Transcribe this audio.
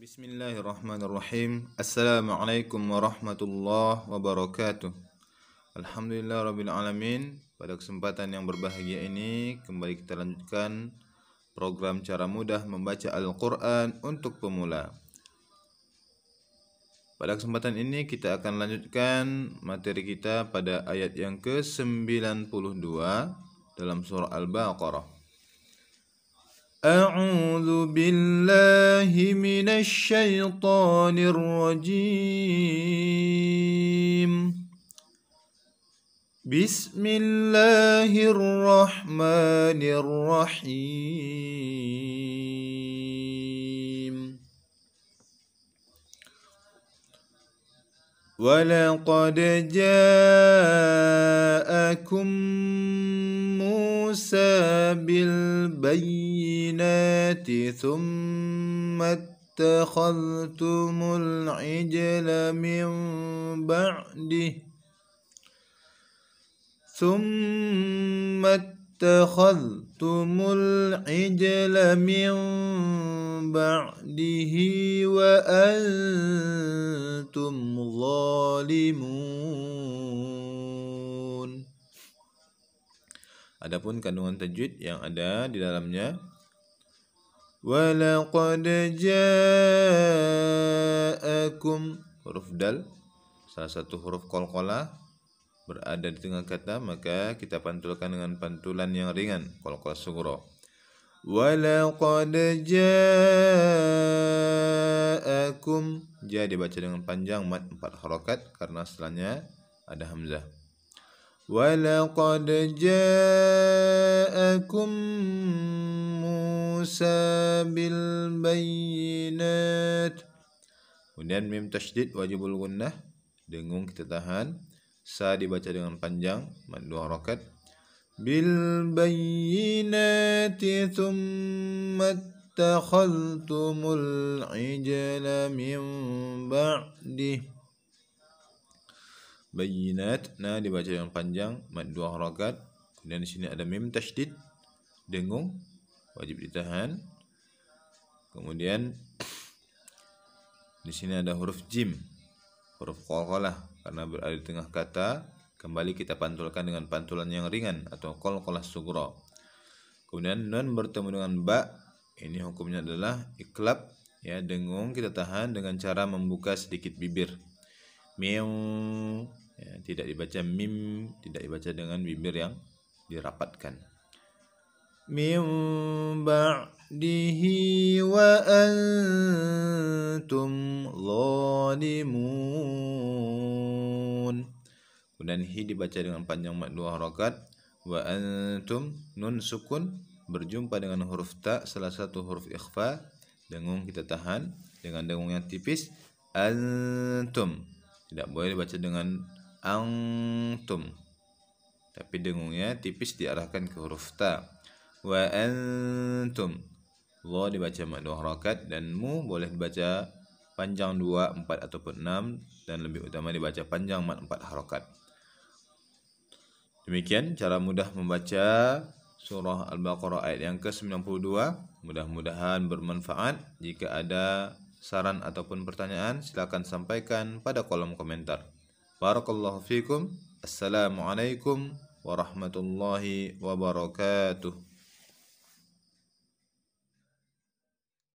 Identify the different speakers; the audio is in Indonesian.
Speaker 1: Bismillahirrahmanirrahim. Assalamualaikum warahmatullahi wabarakatuh. Alhamdulillah Rabbil Alamin. Pada kesempatan yang berbahagia ini, kembali kita lanjutkan program cara mudah membaca Al-Quran untuk pemula. Pada kesempatan ini kita akan lanjutkan materi kita pada ayat yang ke-92 dalam surah Al-Baqarah. أعوذ بالله من الشيطان الرجيم بسم الله الرحمن الرحيم ولقد جاءكم موسى بالبينات ثم اتخذتم العجل من بعده ثم اتخذتم العجل من بعده وأنتم ظالمون Adapun kandungan tajwid yang ada di dalamnya Walaqad ja'akum
Speaker 2: huruf dal
Speaker 1: salah satu huruf kolkola berada di tengah kata maka kita pantulkan dengan pantulan yang ringan kolkola sugro Walaqad ja'akum ja dibaca dengan panjang mat empat harokat karena setelahnya ada hamzah ولقد جاءكم موسى بالبينات kemudian mim tasydid wajibul gunnah dengung kita tahan sa dibaca dengan panjang mat dua rokat bil bayyinati thumma attakhadhtumul ijla min ba'dih bayinat nah dibaca yang panjang mad dua harokat kemudian di sini ada mim tasydid dengung wajib ditahan kemudian di sini ada huruf jim huruf qalqalah karena berada di tengah kata kembali kita pantulkan dengan pantulan yang ringan atau qalqalah sugro kemudian nun bertemu dengan ba ini hukumnya adalah iklab ya dengung kita tahan dengan cara membuka sedikit bibir miu ya, tidak dibaca mim tidak dibaca dengan bibir yang dirapatkan min ba'dihi wa antum zalimun kemudian hi dibaca dengan panjang mat dua harakat wa antum nun sukun berjumpa dengan huruf ta salah satu huruf ikhfa dengung kita tahan dengan dengung yang tipis antum tidak boleh dibaca dengan antum. Tapi dengungnya tipis diarahkan ke huruf ta. Wa antum. Lo dibaca mak dua dan mu boleh dibaca panjang dua empat ataupun 6 dan lebih utama dibaca panjang mat harokat Demikian cara mudah membaca surah Al-Baqarah ayat yang ke-92. Mudah-mudahan bermanfaat. Jika ada saran ataupun pertanyaan silakan sampaikan pada kolom komentar. Barakallahu fikum. Assalamualaikum warahmatullahi wabarakatuh.